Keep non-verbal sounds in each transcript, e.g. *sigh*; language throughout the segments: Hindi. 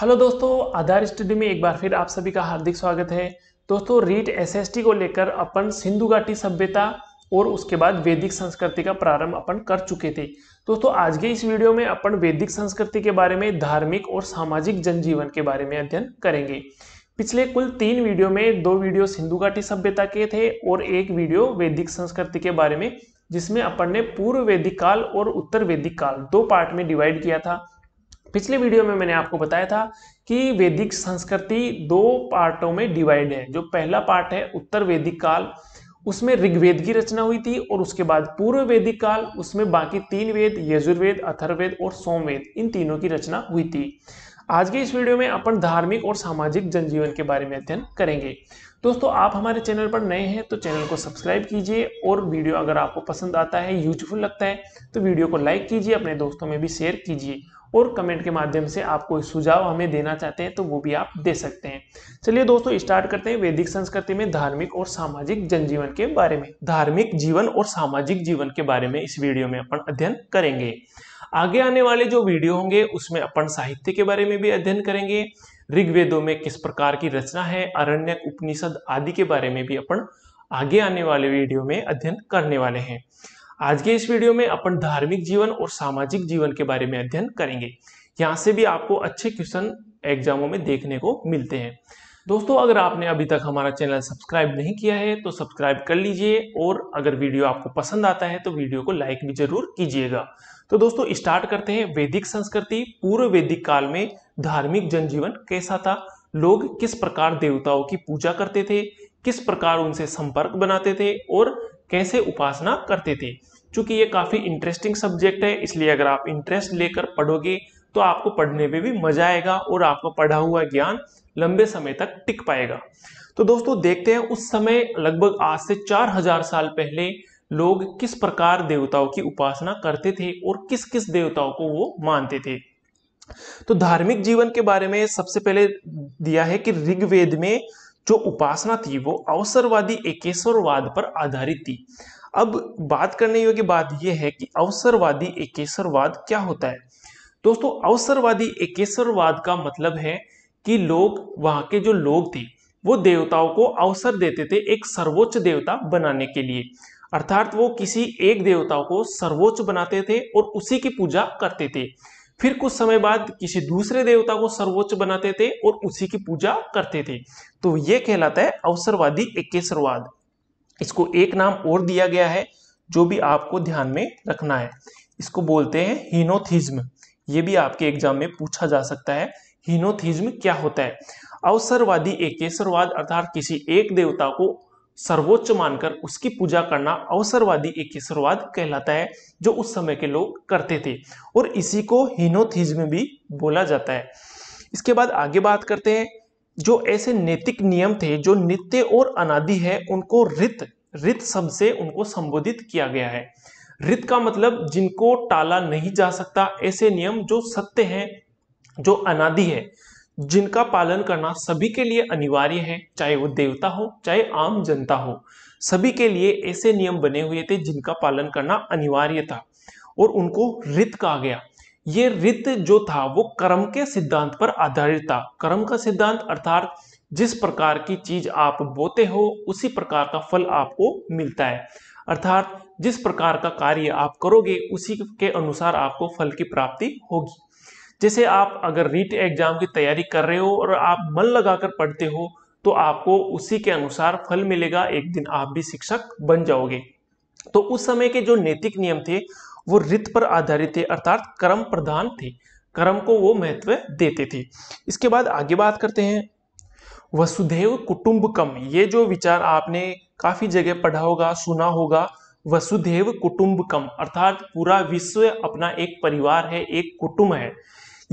हेलो दोस्तों आधार स्टडी में एक बार फिर आप सभी का हार्दिक स्वागत है दोस्तों रीट एसएसटी को लेकर अपन सिंधु घाटी सभ्यता और उसके बाद वैदिक संस्कृति का प्रारंभ अपन कर चुके थे दोस्तों आज के इस वीडियो में अपन वैदिक संस्कृति के बारे में धार्मिक और सामाजिक जनजीवन के बारे में अध्ययन करेंगे पिछले कुल तीन वीडियो में दो वीडियो सिंधु घाटी सभ्यता के थे और एक वीडियो वैदिक संस्कृति के बारे में जिसमें अपन ने पूर्व वैदिक काल और उत्तर वैदिक काल दो पार्ट में डिवाइड किया था पिछले वीडियो में मैंने आपको बताया था कि वैदिक संस्कृति दो पार्टों में डिवाइड है जो पहला पार्ट है उत्तर वैदिक काल उसमें ऋग्वेद की रचना हुई थी और उसके बाद पूर्व वैदिक काल उसमें बाकी तीन वेद यजुर्वेद अथर्वेद और सोमवेद इन तीनों की रचना हुई थी आज के इस वीडियो में अपन धार्मिक और सामाजिक जनजीवन के बारे में अध्ययन करेंगे दोस्तों आप हमारे चैनल पर नए हैं तो चैनल को सब्सक्राइब कीजिए और वीडियो अगर आपको पसंद आता है यूजफुल लगता है तो वीडियो को लाइक कीजिए अपने दोस्तों में भी शेयर कीजिए और कमेंट के माध्यम से आप कोई सुझाव हमें देना चाहते हैं तो वो भी आप दे सकते हैं चलिए दोस्तों स्टार्ट करते हैं वैदिक संस्कृति में धार्मिक और सामाजिक जनजीवन के बारे में धार्मिक जीवन और सामाजिक जीवन के बारे में इस वीडियो में अपन अध्ययन करेंगे आगे आने वाले जो वीडियो होंगे उसमें अपन साहित्य के बारे में भी अध्ययन करेंगे ऋग्वेदों में किस प्रकार की रचना है अरण्य उपनिषद आदि के बारे में भी अपन आगे आने वाले वीडियो में अध्ययन करने वाले हैं आज के इस वीडियो में अपन धार्मिक जीवन और सामाजिक जीवन के बारे में अध्ययन करेंगे यहाँ से भी आपको अच्छे क्वेश्चन एग्जामों में देखने को मिलते हैं दोस्तों अगर आपने अभी तक हमारा चैनल सब्सक्राइब नहीं किया है तो सब्सक्राइब कर लीजिए और अगर वीडियो आपको पसंद आता है तो वीडियो को लाइक भी जरूर कीजिएगा तो दोस्तों स्टार्ट करते हैं वैदिक संस्कृति पूर्व वैदिक काल में धार्मिक जनजीवन कैसा था लोग किस प्रकार देवताओं की पूजा करते थे किस प्रकार उनसे संपर्क बनाते थे और कैसे उपासना करते थे चूंकि ये काफ़ी इंटरेस्टिंग सब्जेक्ट है इसलिए अगर आप इंटरेस्ट लेकर पढ़ोगे तो आपको पढ़ने में भी मजा आएगा और आपका पढ़ा हुआ ज्ञान लंबे समय तक टिक पाएगा तो दोस्तों देखते हैं उस समय लगभग आज से चार हजार साल पहले लोग किस प्रकार देवताओं की उपासना करते थे और किस किस देवताओं को वो मानते थे तो धार्मिक जीवन के बारे में सबसे पहले दिया है कि ऋग्वेद में जो उपासना थी वो अवसरवादी एकेश्वरवाद पर आधारित थी अब बात करने योग्य बात यह है कि अवसरवादी एकेश्वरवाद क्या होता है दोस्तों अवसरवादी एकेश्वरवाद का मतलब है कि लोग वहां के जो लोग थे वो देवताओं को अवसर देते थे एक सर्वोच्च देवता बनाने के लिए अर्थात वो किसी एक देवताओं को सर्वोच्च बनाते थे और उसी की पूजा करते थे फिर कुछ समय बाद किसी दूसरे देवता को सर्वोच्च बनाते थे और उसी की पूजा करते थे तो ये कहलाता है अवसरवादी एकेश्वरवाद इसको एक नाम और दिया गया है जो भी आपको ध्यान में रखना है इसको बोलते हैं हीनोथिज्म ये भी आपके एग्जाम में पूछा जा सकता है हीनोथिज्म क्या होता है अवसरवादी एकेश्वरवाद अर्थात किसी एक देवता को सर्वोच्च मानकर उसकी पूजा करना अवसरवादी एकेश्वरवाद कहलाता है जो उस समय के लोग करते थे और इसी को में भी बोला जाता है इसके बाद आगे बात करते हैं जो ऐसे नैतिक नियम थे जो नित्य और अनादि है उनको रित रित शब्द से उनको संबोधित किया गया है रित का मतलब जिनको टाला नहीं जा सकता ऐसे नियम जो सत्य हैं जो अनादि है जिनका पालन करना सभी के लिए अनिवार्य है चाहे वो देवता हो चाहे आम जनता हो सभी के लिए ऐसे नियम बने हुए थे जिनका पालन करना अनिवार्य था और उनको रित कहा गया ये रित जो था वो कर्म के सिद्धांत पर आधारित था कर्म का सिद्धांत अर्थात जिस प्रकार की चीज आप बोते हो उसी प्रकार का फल आपको मिलता है अर्थात जिस प्रकार का कार्य आप करोगे उसी के अनुसार आपको फल की प्राप्ति होगी जैसे आप अगर रीट एग्जाम की तैयारी कर रहे हो और आप मन लगाकर पढ़ते हो तो आपको उसी के अनुसार फल मिलेगा एक दिन आप भी शिक्षक बन जाओगे तो उस समय के जो नैतिक नियम थे वो रित पर आधारित थे अर्थात कर्म प्रधान थे कर्म को वो महत्व देते थे इसके बाद आगे बात करते हैं वसुधैव कुटुंबकम ये जो विचार आपने काफी जगह पढ़ा होगा सुना होगा वसुधैव कुटुंबकम अर्थात पूरा विश्व अपना एक परिवार है एक कुटुंब है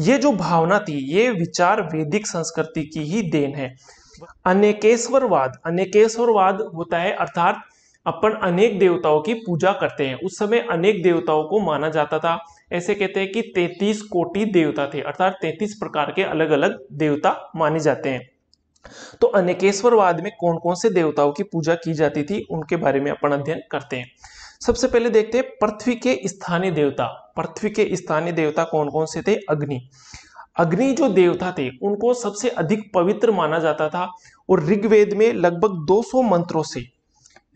ये जो भावना थी ये विचार वैदिक संस्कृति की ही देन है अनेकेश्वरवाद अनेकेश्वरवाद होता है अर्थात अपन अनेक देवताओं की पूजा करते हैं उस समय अनेक देवताओं को माना जाता था ऐसे कहते हैं कि 33 कोटि देवता थे अर्थात 33 प्रकार के अलग अलग देवता माने जाते हैं तो अनेकेश्वरवाद में कौन कौन से देवताओं की पूजा की जाती थी उनके बारे में अपन अध्ययन करते हैं सबसे पहले देखते हैं पृथ्वी के स्थानीय देवता पृथ्वी के स्थानीय देवता कौन कौन से थे अग्नि अग्नि जो देवता थे उनको सबसे अधिक पवित्र माना जाता था और ऋग्वेद में लगभग 200 मंत्रों से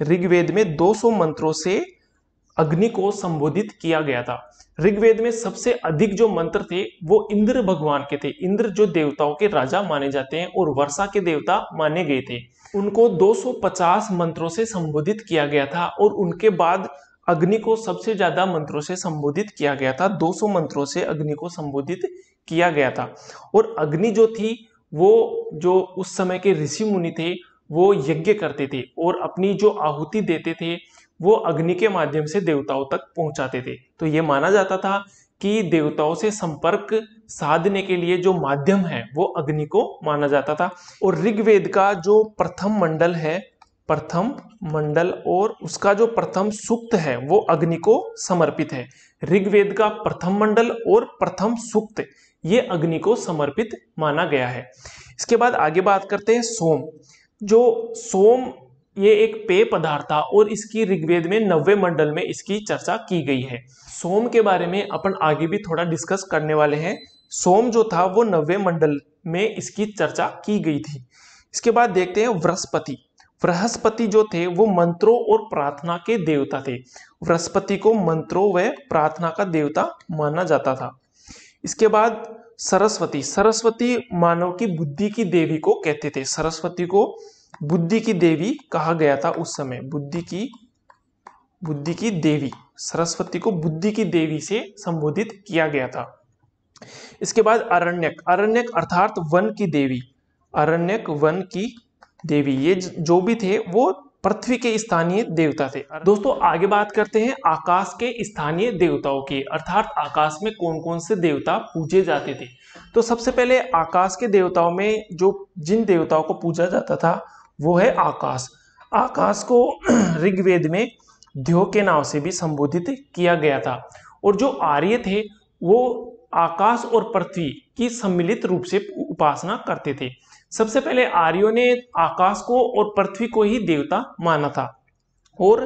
ऋग्वेद में 200 मंत्रों से अग्नि को संबोधित किया गया था ऋग्वेद में सबसे अधिक जो मंत्र थे वो इंद्र भगवान के थे इंद्र जो देवताओं के राजा माने जाते हैं और वर्षा के देवता माने गए थे उनको 250 मंत्रों से संबोधित किया गया था और उनके बाद अग्नि को सबसे ज्यादा मंत्रों से संबोधित किया गया था 200 मंत्रों से अग्नि को संबोधित किया गया था और अग्नि जो थी वो जो उस समय के ऋषि मुनि थे वो यज्ञ करते थे और अपनी जो आहुति देते थे वो अग्नि के माध्यम से देवताओं तक पहुंचाते थे तो ये माना जाता था कि देवताओं से संपर्क साधने के लिए जो माध्यम है वो अग्नि को माना जाता था और ऋग्वेद का जो प्रथम मंडल है प्रथम मंडल और उसका जो प्रथम सूक्त है वो अग्नि को समर्पित है ऋग्वेद का प्रथम मंडल और प्रथम सूक्त ये अग्नि को समर्पित माना गया है इसके बाद आगे बात करते हैं सोम जो सोम ये एक पेय पदार्थ था और इसकी ऋग्वेद में नवे मंडल में इसकी चर्चा की गई है सोम के बारे में अपन आगे भी थोड़ा डिस्कस करने वाले हैं सोम जो था वो नवे मंडल में इसकी चर्चा की गई थी इसके बाद देखते हैं बृहस्पति बृहस्पति जो थे वो मंत्रों और प्रार्थना के देवता थे बृहस्पति को मंत्रों व प्रार्थना का देवता माना जाता था इसके बाद सरस्वती सरस्वती मानव की बुद्धि की देवी को कहते थे सरस्वती को बुद्धि की देवी कहा गया था उस समय बुद्धि की बुद्धि की देवी सरस्वती को बुद्धि की देवी से संबोधित किया गया था इसके बाद अरण्यक अरण्यक अर्थात वन की देवी अरण्यक वन की देवी ये जो भी थे वो पृथ्वी के स्थानीय देवता थे दोस्तों आगे बात करते हैं आकाश के स्थानीय देवताओं की अर्थात आकाश में कौन कौन से देवता पूजे जाते थे तो सबसे पहले आकाश के देवताओं में जो जिन देवताओं को पूजा जाता था वो है आकाश आकाश को *clears throat* ऋग्वेद में ध्यो के नाम से भी संबोधित किया गया था और जो आर्य थे वो आकाश और पृथ्वी की सम्मिलित रूप से उपासना करते थे सबसे पहले आर्यों ने आकाश को और पृथ्वी को ही देवता माना था और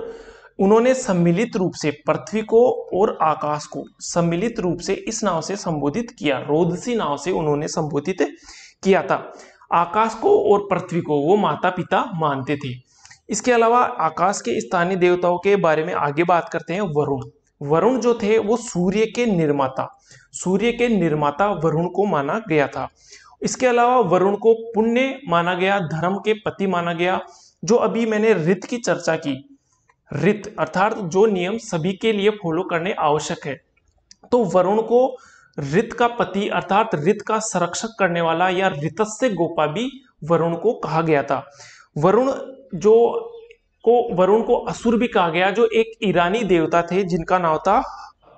उन्होंने सम्मिलित रूप से पृथ्वी को और आकाश को सम्मिलित रूप से इस नाव से संबोधित किया रोदसी नाव से उन्होंने संबोधित किया था आकाश को और पृथ्वी को वो माता पिता मानते थे इसके अलावा आकाश के स्थानीय देवताओं के बारे में आगे बात करते हैं वरुण वरुण जो थे वो सूर्य के निर्माता सूर्य के निर्माता वरुण को माना गया था इसके अलावा वरुण को पुण्य माना गया धर्म के पति माना गया जो अभी मैंने रित की चर्चा की रित अर्थात जो नियम सभी के लिए फॉलो करने आवश्यक है तो वरुण को रित का पति अर्थात रित का संरक्षक करने वाला या रितस्य गोपा भी वरुण को कहा गया था वरुण जो को वरुण को असुर भी कहा गया जो एक ईरानी देवता थे जिनका नाम था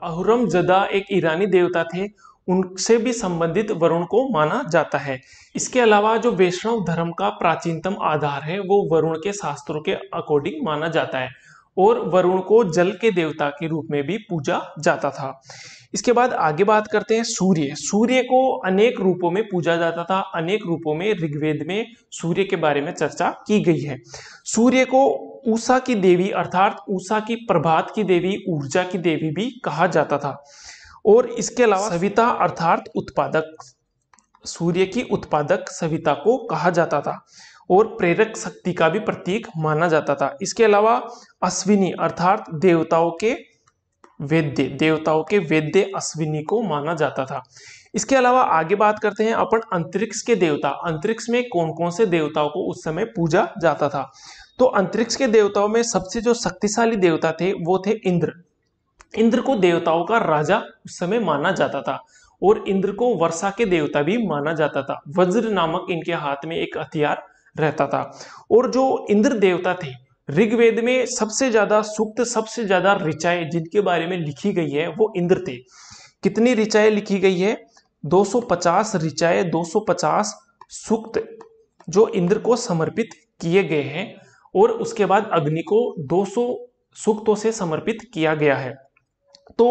अहुरम जदा एक ईरानी देवता थे उनसे भी संबंधित वरुण को माना जाता है इसके अलावा जो वैष्णव धर्म का प्राचीनतम आधार है वो वरुण के शास्त्रों के अकॉर्डिंग माना जाता है और वरुण को जल के देवता के रूप में भी पूजा जाता था इसके बाद आगे बात करते हैं सूर्य सूर्य को अनेक रूपों में पूजा जाता था अनेक रूपों में ऋग्वेद में सूर्य के बारे में चर्चा की गई है सूर्य को ऊषा की देवी अर्थात ऊषा की प्रभात की देवी ऊर्जा की देवी भी कहा जाता था और इसके अलावा सविता अर्थात उत्पादक सूर्य की उत्पादक सविता को कहा जाता था और प्रेरक शक्ति का भी प्रतीक माना जाता था इसके अलावा अश्विनी अर्थात देवताओं के वेद्य देवताओं के वेद्य अश्विनी को माना जाता था इसके अलावा आगे बात करते हैं अपन अंतरिक्ष के देवता अंतरिक्ष में कौन कौन से देवताओं को उस समय पूजा जाता था तो अंतरिक्ष के देवताओं में सबसे जो शक्तिशाली देवता थे वो थे इंद्र इंद्र को देवताओं का राजा उस समय माना जाता था और इंद्र को वर्षा के देवता भी माना जाता था वज्र नामक इनके हाथ में एक हथियार रहता था और जो इंद्र देवता थे ऋग्वेद में सबसे ज्यादा सुक्त सबसे ज्यादा ऋचाएं जिनके बारे में लिखी गई है वो इंद्र थे कितनी ऋचाएं लिखी गई है 250 ऋचाएं दो सुक्त जो इंद्र को समर्पित किए गए हैं और उसके बाद अग्नि को 200 सूक्तों से समर्पित किया गया है तो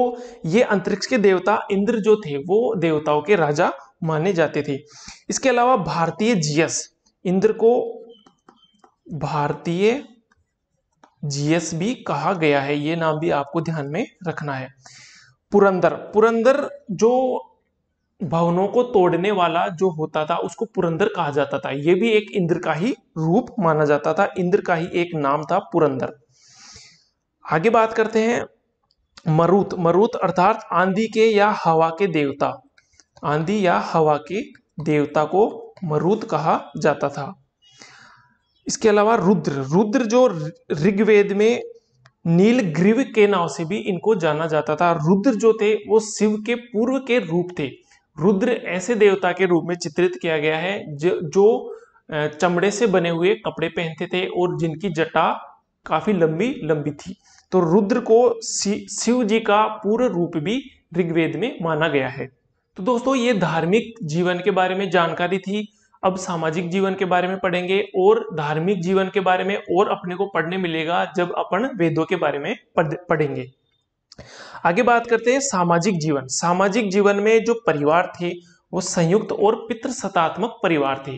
ये अंतरिक्ष के देवता इंद्र जो थे वो देवताओं के राजा माने जाते थे इसके अलावा भारतीय जीएस इंद्र को भारतीय जीएसबी कहा गया है ये नाम भी आपको ध्यान में रखना है पुरंदर पुरंदर जो भवनों को तोड़ने वाला जो होता था उसको पुरंदर कहा जाता था यह भी एक इंद्र का ही रूप माना जाता था इंद्र का ही एक नाम था पुरंदर आगे बात करते हैं मरुत मरुत अर्थात आंधी के या हवा के देवता आंधी या हवा के देवता को मरुत कहा जाता था इसके अलावा रुद्र रुद्र जो ऋग्वेद में नीलग्रीव के नाम से भी इनको जाना जाता था रुद्र जो थे वो शिव के पूर्व के रूप थे रुद्र ऐसे देवता के रूप में चित्रित किया गया है जो चमड़े से बने हुए कपड़े पहनते थे और जिनकी जटा काफी लंबी लंबी थी तो रुद्र को शिव जी का पूर्व रूप भी ऋग्वेद में माना गया है तो दोस्तों ये धार्मिक जीवन के बारे में जानकारी थी अब सामाजिक जीवन के बारे में पढ़ेंगे और धार्मिक जीवन के बारे में और अपने को पढ़ने मिलेगा जब अपन वेदों के बारे में पढ़ेंगे आगे बात करते हैं सामाजिक जीवन सामाजिक जीवन में जो परिवार थे वो संयुक्त और पितृसतात्मक परिवार थे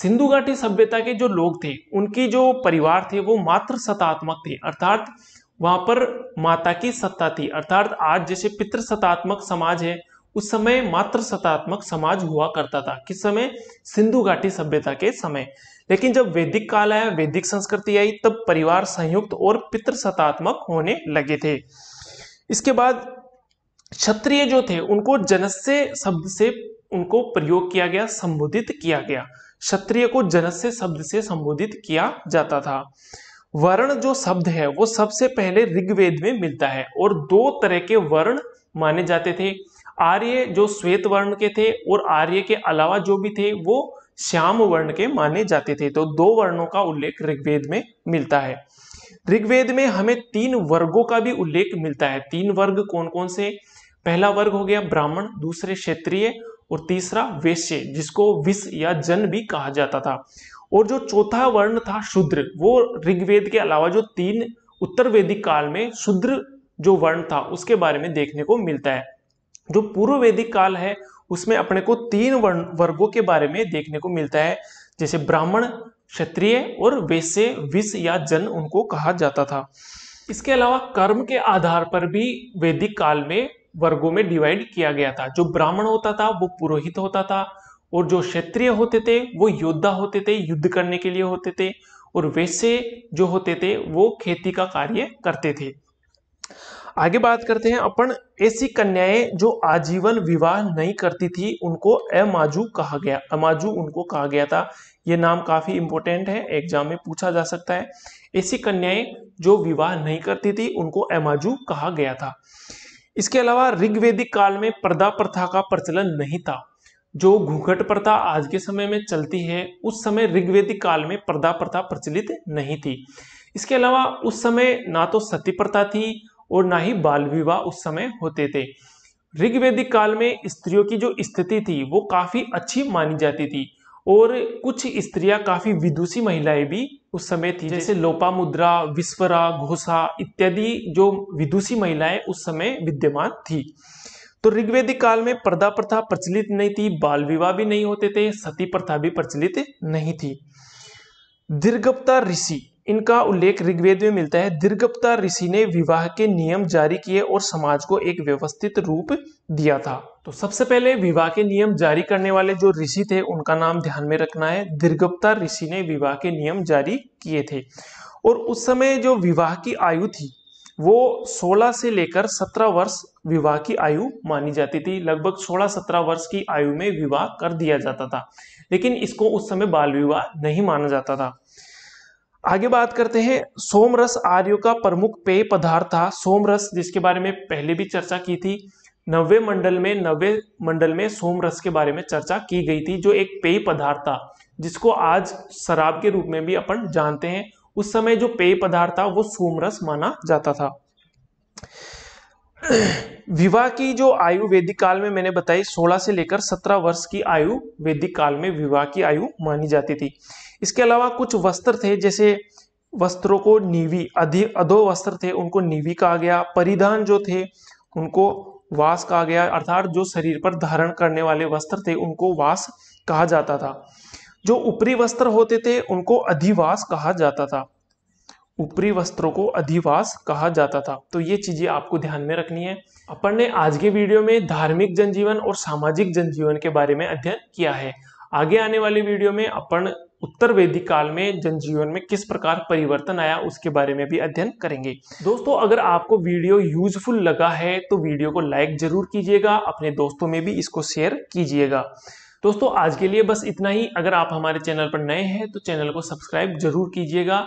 सिंधु घाटी सभ्यता के जो लोग थे उनकी जो परिवार थे वो मातृ सतात्मक थे अर्थात वहां पर माता की सत्ता थी अर्थात आज जैसे पितृसतात्मक समाज है उस समय मात्र सतात्मक समाज हुआ करता था किस समय सिंधु घाटी सभ्यता के समय लेकिन जब वैदिक काल आया वैदिक संस्कृति आई तब परिवार संयुक्त और सतात्मक होने लगे थे इसके बाद क्षत्रिय जो थे उनको जनस्य शब्द से उनको प्रयोग किया गया संबोधित किया गया क्षत्रिय को जनस्य शब्द से संबोधित किया जाता था वर्ण जो शब्द है वो सबसे पहले ऋग्वेद में मिलता है और दो तरह के वर्ण माने जाते थे आर्य जो श्वेत वर्ण के थे और आर्य के अलावा जो भी थे वो श्याम वर्ण के माने जाते थे तो दो वर्णों का उल्लेख ऋग्वेद में मिलता है ऋग्वेद में हमें तीन वर्गों का भी उल्लेख मिलता है तीन वर्ग कौन कौन से पहला वर्ग हो गया ब्राह्मण दूसरे क्षेत्रीय और तीसरा वैश्य जिसको विष या जन भी कहा जाता था और जो चौथा वर्ण था शुद्र वो ऋग्वेद के अलावा जो तीन उत्तर वेदिक काल में शुद्र जो वर्ण था उसके बारे में देखने को मिलता है जो पूर्व वैदिक काल है उसमें अपने को तीन वर्गों के बारे में देखने को मिलता है जैसे ब्राह्मण क्षत्रिय और वैसे विष या जन उनको कहा जाता था इसके अलावा कर्म के आधार पर भी वैदिक काल में वर्गों में डिवाइड किया गया था जो ब्राह्मण होता था वो पुरोहित होता था और जो क्षत्रिय होते थे वो योद्धा होते थे युद्ध करने के लिए होते थे और वैसे जो होते थे वो खेती का कार्य करते थे आगे बात करते हैं अपन ऐसी कन्याएं जो आजीवन विवाह नहीं करती थी उनको अमाजू कहा गया अमाजू उनको कहा गया था ये नाम काफी इंपॉर्टेंट है एग्जाम में पूछा जा सकता है ऐसी कन्याएं जो विवाह नहीं करती थी उनको अमाजू कहा गया था इसके अलावा ऋग्वेदिक काल में पर्दा प्रथा का प्रचलन नहीं था जो घूंघट प्रथा आज के समय में चलती है उस समय ऋग्वेदिक काल में पर्दा प्रथा प्रचलित नहीं थी इसके अलावा उस समय ना तो सती प्रथा थी और ना ही बाल विवाह उस समय होते थे ऋग्वेदिक काल में स्त्रियों की जो स्थिति थी वो काफी अच्छी मानी जाती थी और कुछ स्त्रियां काफी विदुषी महिलाएं भी उस समय थी जैसे लोपा मुद्रा विस्वरा घोषा इत्यादि जो विदुषी महिलाएं उस समय विद्यमान थी तो ऋग्वेदिक काल में पर्दा प्रथा प्रचलित नहीं थी बाल विवाह भी नहीं होते थे सती प्रथा भी प्रचलित नहीं थी दीर्घप्ता ऋषि इनका उल्लेख ऋग्वेद में मिलता है दीर्घप्ता ऋषि ने विवाह के नियम जारी किए और समाज को एक व्यवस्थित रूप दिया था तो सबसे पहले विवाह के नियम जारी करने वाले जो ऋषि थे उनका नाम ध्यान में रखना है दीर्घप्ता ऋषि ने विवाह के नियम जारी किए थे और उस समय जो विवाह की आयु थी वो 16 से लेकर 17 वर्ष विवाह की आयु मानी जाती थी लगभग 16-17 वर्ष की आयु में विवाह कर दिया जाता था लेकिन इसको उस समय बाल विवाह नहीं माना जाता था आगे बात करते हैं सोमरस आर्यो का प्रमुख पेय पदार्थ था सोमरस जिसके बारे में पहले भी चर्चा की थी नवे मंडल में नवे मंडल में सोमरस के बारे में चर्चा की गई थी जो एक पेय पदार्थ था जिसको आज शराब के रूप में भी अपन जानते हैं उस समय जो पेय पदार्थ था वो सोमरस माना जाता था विवाह की जो आयु वैदिक काल में मैंने बताई 16 से लेकर 17 वर्ष की आयु वैदिक काल में विवाह की आयु मानी जाती थी इसके अलावा कुछ वस्त्र थे जैसे वस्त्रों को नीवी अधि अधो वस्त्र थे उनको नीवी कहा गया परिधान जो थे उनको वास कहा गया अर्थात जो शरीर पर धारण करने वाले वस्त्र थे उनको वास कहा जाता था जो ऊपरी वस्त्र होते थे उनको अधिवास कहा जाता था ऊपरी वस्त्रों को अधिवास कहा जाता था तो ये चीजें आपको ध्यान में रखनी है अपन ने आज के वीडियो में धार्मिक जनजीवन और सामाजिक जनजीवन के बारे में अध्ययन किया है आगे आने वाले वीडियो में अपन उत्तर वैदिक काल में जनजीवन में किस प्रकार परिवर्तन आया उसके बारे में भी अध्ययन करेंगे दोस्तों अगर आपको वीडियो यूजफुल लगा है तो वीडियो को लाइक जरूर कीजिएगा अपने दोस्तों में भी इसको शेयर कीजिएगा दोस्तों आज के लिए बस इतना ही अगर आप हमारे चैनल पर नए हैं तो चैनल को सब्सक्राइब जरूर कीजिएगा